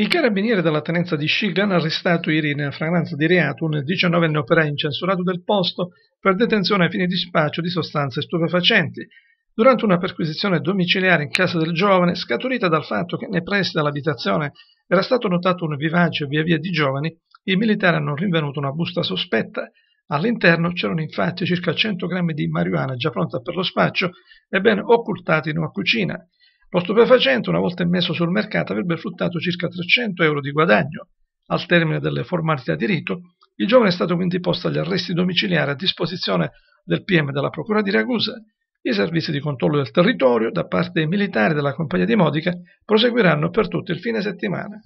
Il carabiniere della tenenza di Shigan ha arrestato ieri nella fragranza di reato un 19enne operaio incensurato del posto per detenzione ai fini di spaccio di sostanze stupefacenti, durante una perquisizione domiciliare in casa del giovane, scaturita dal fatto che nei pressi dell'abitazione era stato notato un vivace via via di giovani, i militari hanno rinvenuto una busta sospetta. All'interno c'erano infatti circa 100 grammi di marijuana già pronta per lo spaccio e ben occultati in una cucina. Lo stupefacente, una volta immesso sul mercato, avrebbe fruttato circa 300 euro di guadagno. Al termine delle formalità di rito, il giovane è stato quindi posto agli arresti domiciliari a disposizione del PM della Procura di Ragusa. I servizi di controllo del territorio da parte dei militari della compagnia di Modica proseguiranno per tutto il fine settimana.